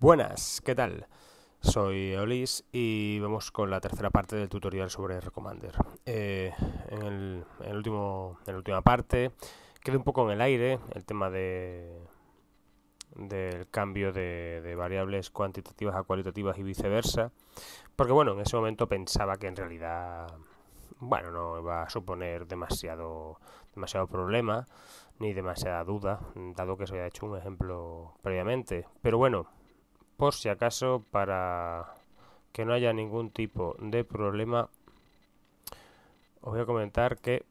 Buenas, ¿qué tal? Soy Olis y vamos con la tercera parte del tutorial sobre Recommander. Eh, en, el, último, en la última parte quedé un poco en el aire el tema de del cambio de, variables cuantitativas a cualitativas y viceversa, porque bueno, en ese momento pensaba que en realidad, bueno, no iba a suponer demasiado, demasiado problema ni demasiada duda, dado que se había hecho un ejemplo previamente, pero bueno, por si acaso para que no haya ningún tipo de problema os voy a comentar que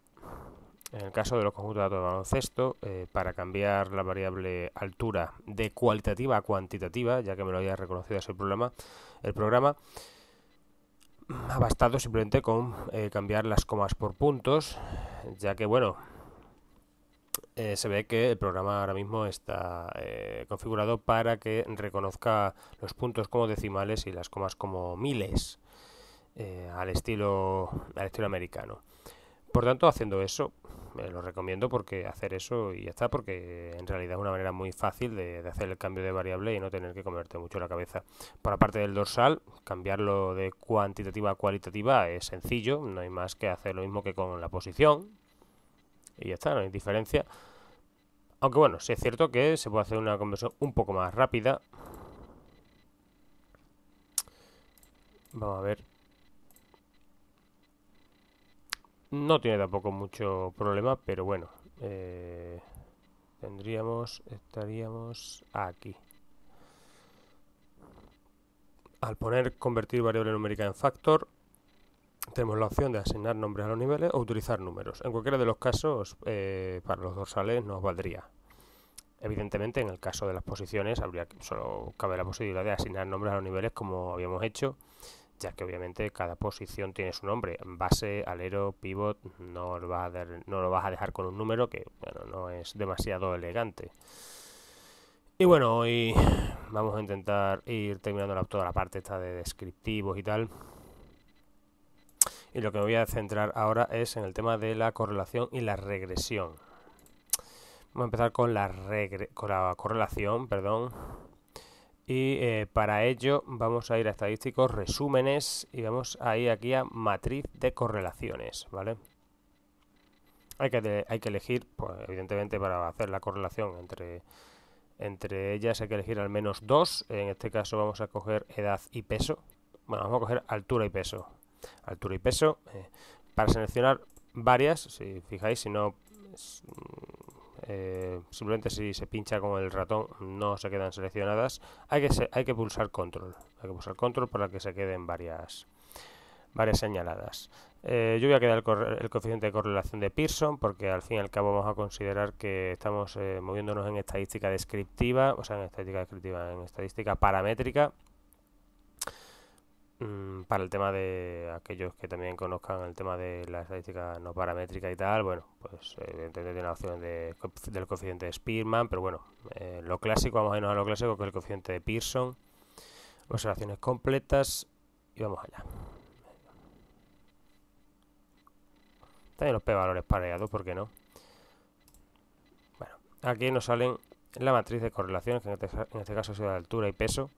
en el caso de los conjuntos de datos de baloncesto, eh, para cambiar la variable altura de cualitativa a cuantitativa, ya que me lo había reconocido ese problema, el programa ha bastado simplemente con eh, cambiar las comas por puntos, ya que bueno, eh, se ve que el programa ahora mismo está eh, configurado para que reconozca los puntos como decimales y las comas como miles eh, al, estilo, al estilo americano. Por tanto, haciendo eso, me lo recomiendo porque hacer eso y ya está, porque en realidad es una manera muy fácil de, hacer el cambio de variable y no tener que comerte mucho la cabeza. Por aparte del dorsal, cambiarlo de cuantitativa a cualitativa es sencillo, no hay más que hacer lo mismo que con la posición y ya está, no hay diferencia aunque bueno, sí es cierto que se puede hacer una conversión un poco más rápida. Vamos a ver. No tiene tampoco mucho problema, pero bueno. Eh, tendríamos, estaríamos aquí. Al poner convertir variable numérica en factor, tenemos la opción de asignar nombres a los niveles o utilizar números. En cualquiera de los casos, eh, para los dorsales nos valdría. Evidentemente, en el caso de las posiciones, habría solo cabe la posibilidad de asignar nombres a los niveles como habíamos hecho, ya que obviamente cada posición tiene su nombre. Base, alero, pivot, no lo vas a, no lo vas a dejar con un número que no es demasiado elegante. Y bueno, hoy vamos a intentar ir terminando toda la parte esta de descriptivos y tal y lo que me voy a centrar ahora es en el tema de la correlación y la regresión. Vamos a empezar con la, correlación, perdón. Y eh, para ello vamos a ir a estadísticos, resúmenes y vamos a ir aquí a matriz de correlaciones, ¿vale? Hay que, hay que elegir, pues evidentemente para hacer la correlación entre, entre ellas hay que elegir al menos dos. En este caso vamos a coger edad y peso. Bueno, vamos a coger altura y peso, altura y peso. Eh, para seleccionar varias, si fijáis, si no, mm, eh, simplemente si se pincha con el ratón no se quedan seleccionadas. Hay que, hay que pulsar control, hay que pulsar control para que se queden varias varias señaladas. Eh, yo voy a quedar el, coeficiente de correlación de Pearson porque al fin y al cabo vamos a considerar que estamos moviéndonos en estadística descriptiva, o sea, en estadística descriptiva, en estadística paramétrica Mm, para el tema de aquellos que también conozcan el tema de la estadística no paramétrica y tal, bueno, pues evidentemente tiene la opción de, del coeficiente de Spearman, pero bueno, eh, lo clásico, vamos a irnos a lo clásico, que es el coeficiente de Pearson, observaciones completas y vamos allá. También los p-valores pareados, ¿por qué no? Bueno, aquí nos salen la matriz de correlaciones, que en este, en este caso es de altura y peso,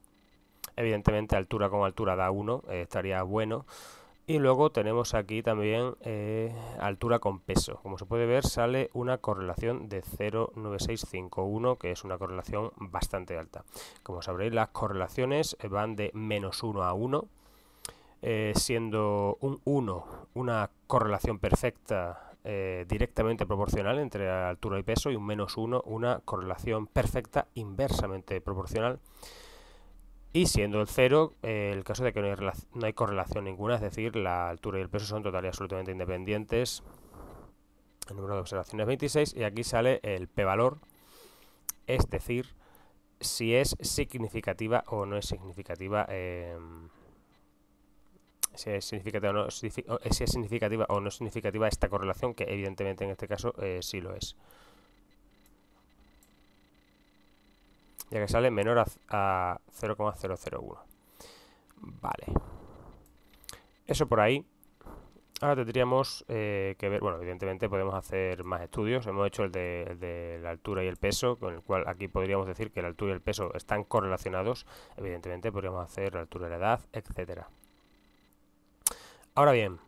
Evidentemente altura con altura da 1, eh, estaría bueno. Y luego tenemos aquí también eh, altura con peso. Como se puede ver, sale una correlación de 0,9651, que es una correlación bastante alta. Como sabréis, las correlaciones eh, van de menos 1 a 1, siendo un 1 una correlación perfecta directamente proporcional entre altura y peso y un menos 1 una correlación perfecta inversamente proporcional. Y siendo el cero, eh, el caso de que no hay, no hay, correlación ninguna, es decir, la altura y el peso son total absolutamente independientes. El número de observaciones 26 y aquí sale el p-valor, es decir, si es significativa o no es significativa. Em, si es, significativa o no, es significativa esta correlación, que evidentemente en este caso eh, sí lo es. ya que sale menor a, 0,001. Vale. Eso por ahí. Ahora tendríamos eh, que ver, bueno, evidentemente podemos hacer más estudios. Hemos hecho el de, la altura y el peso, con el cual aquí podríamos decir que la altura y el peso están correlacionados. Evidentemente podríamos hacer la altura y la edad, etcétera. Ahora bien,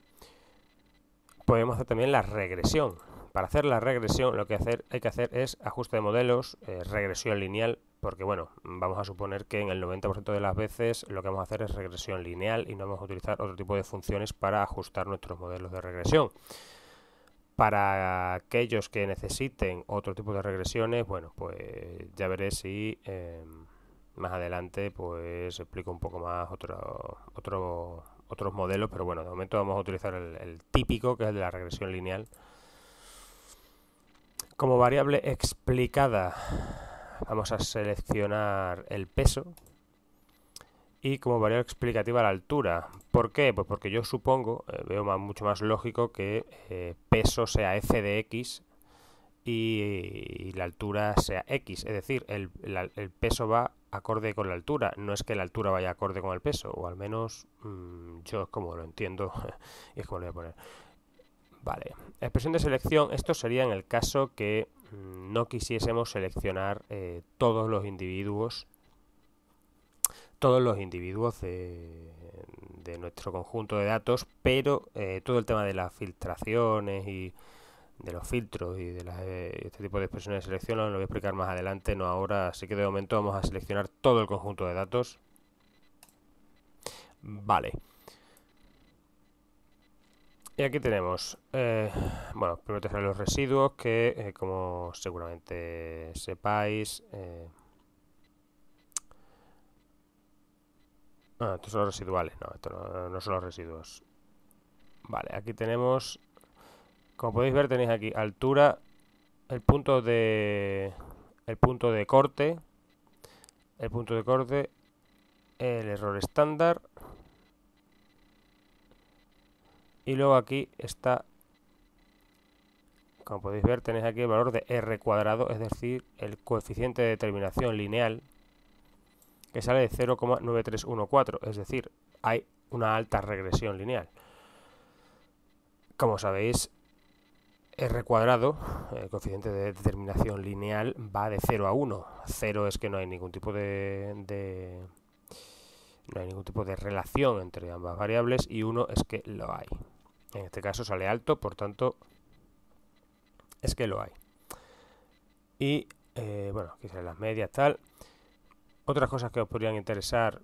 podemos hacer también la regresión. Para hacer la regresión lo que hacer, hay que hacer es ajuste de modelos, eh, regresión lineal, porque bueno, vamos a suponer que en el 90% de las veces lo que vamos a hacer es regresión lineal y no vamos a utilizar otro tipo de funciones para ajustar nuestros modelos de regresión. Para aquellos que necesiten otro tipo de regresiones, bueno, pues ya veré si em, más adelante pues explico un poco más otros modelos, pero bueno, de momento vamos a utilizar el, el típico, que es el de la regresión lineal. Como variable explicada, vamos a seleccionar el peso y como variable explicativa la altura. ¿Por qué? Pues porque yo supongo, eh, veo más, mucho más lógico que eh, peso sea f de x y, la altura sea x. Es decir, el, peso va acorde con la altura, no es que la altura vaya acorde con el peso, o al menos mm, yo como lo entiendo y es como lo voy a poner. Vale, expresión de selección, esto sería en el caso que mm, no quisiésemos seleccionar eh, todos los individuos todos los individuos de, nuestro conjunto de datos, pero eh, todo el tema de las filtraciones y de los filtros y de eh, este tipo de expresiones de selección lo voy a explicar más adelante, no ahora, así que de momento vamos a seleccionar todo el conjunto de datos. Vale. Y aquí tenemos, eh, bueno, primero los residuos que, eh, como seguramente sepáis, eh, ah, estos son los residuales, no, estos no, no son los residuos. Vale, aquí tenemos, como podéis ver, tenéis aquí altura, el punto de, el punto de corte, el punto de corte, el error estándar, y luego aquí está, como podéis ver, tenéis aquí el valor de r cuadrado, es decir, el coeficiente de determinación lineal, que sale de 0,9314, es decir, hay una alta regresión lineal. Como sabéis, r cuadrado, el coeficiente de determinación lineal, va de 0 a 1. 0 es que no hay ningún tipo de, no hay ningún tipo de relación entre ambas variables y 1 es que lo hay. En este caso sale alto, por tanto, es que lo hay. Y eh, bueno, aquí las medias, tal. Otras cosas que os podrían interesar,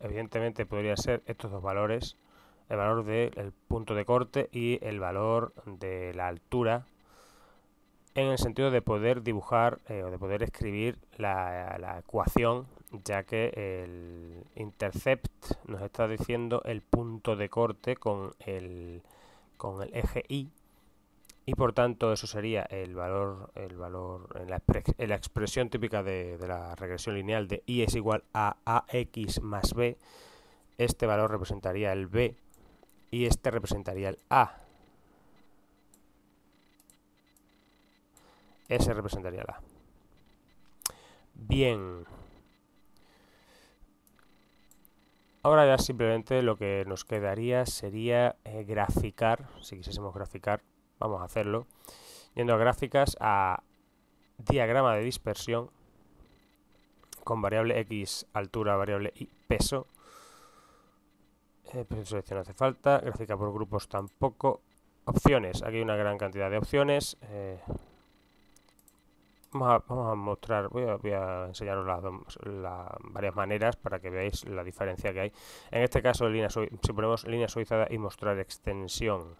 evidentemente, podría ser estos dos valores. El valor del punto de corte y el valor de la altura en el sentido de poder dibujar eh, o de poder escribir la, ecuación, ya que el intercept nos está diciendo el punto de corte con el, con el eje Y, y por tanto eso sería el valor, el valor en, la, expresión típica de, de, la regresión lineal de Y es igual a ax más b, este valor representaría el b y este representaría el a, Ese representaría la Bien. Ahora ya simplemente lo que nos quedaría sería eh, graficar, si quisiésemos graficar, vamos a hacerlo, yendo a gráficas, a diagrama de dispersión, con variable x, altura, variable y peso. Eh, selección pues no hace falta, gráfica por grupos tampoco. Opciones, aquí hay una gran cantidad de opciones. Eh, Vamos a, mostrar, voy a, enseñaros las, varias maneras para que veáis la diferencia que hay. En este caso, si ponemos línea suizada y mostrar extensión,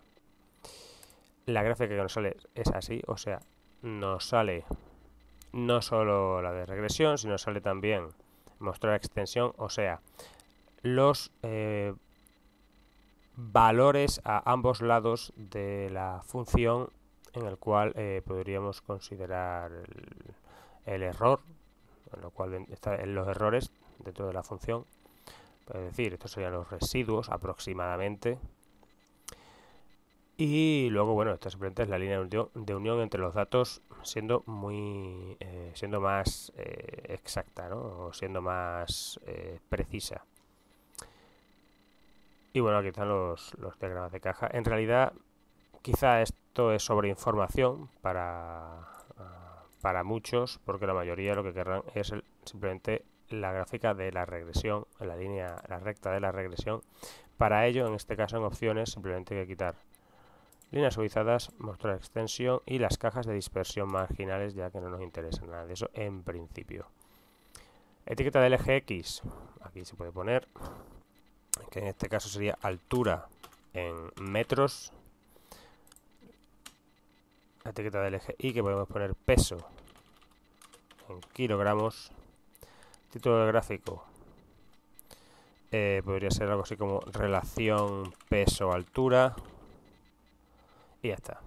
la gráfica que nos sale es así, o sea, nos sale no solo la de regresión, sino sale también mostrar extensión, o sea, los eh, valores a ambos lados de la función en el cual eh, podríamos considerar el, error, en lo cual está en los errores dentro de la función. Es decir, estos serían los residuos aproximadamente. Y luego, bueno, esta simplemente es la línea de unión entre los datos siendo muy eh, siendo más eh, exacta, ¿no? O siendo más precisa. Y bueno, aquí están los, los diagramas de caja. En realidad, Quizá esto es sobreinformación para, ah, para muchos, porque la mayoría lo que querrán es simplemente la gráfica de la regresión, la línea, la recta de la regresión. Para ello, en este caso en opciones, simplemente hay que quitar líneas suavizadas, mostrar extensión y las cajas de dispersión marginales, ya que no nos interesa nada de eso en principio. Etiqueta del eje X, aquí se puede poner, que en este caso sería altura en metros, la etiqueta del eje Y que podemos poner peso en kilogramos. Título del gráfico eh, podría ser algo así como relación peso-altura. Y ya está.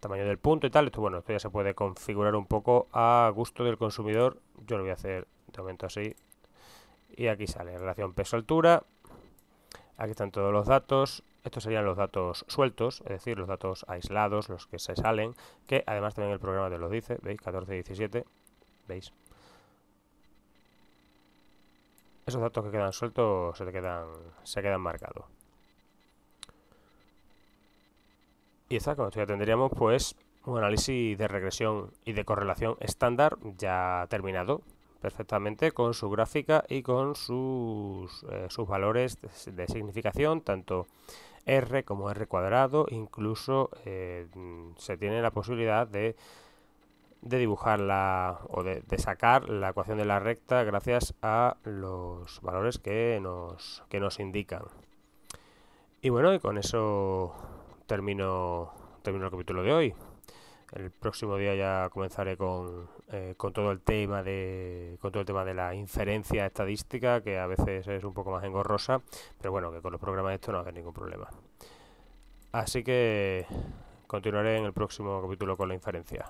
Tamaño del punto y tal. Esto, bueno, esto ya se puede configurar un poco a gusto del consumidor. Yo lo voy a hacer de momento así. Y aquí sale relación peso-altura. Aquí están todos los datos. Estos serían los datos sueltos, es decir, los datos aislados, los que se salen, que además también el programa te los dice, ¿veis? 14 y 17, ¿veis? Esos datos que quedan sueltos se, quedan, se quedan marcados. Y está, como ya tendríamos pues un análisis de regresión y de correlación estándar ya terminado perfectamente con su gráfica y con sus, eh, sus valores de significación, tanto r como r cuadrado, incluso eh, se tiene la posibilidad de, de dibujar o de, sacar la ecuación de la recta gracias a los valores que nos, que nos indican. Y bueno, y con eso termino, termino el capítulo de hoy. El próximo día ya comenzaré con, eh, con todo el tema de con todo el tema de la inferencia estadística, que a veces es un poco más engorrosa, pero bueno, que con los programas de esto no va ningún problema. Así que continuaré en el próximo capítulo con la inferencia.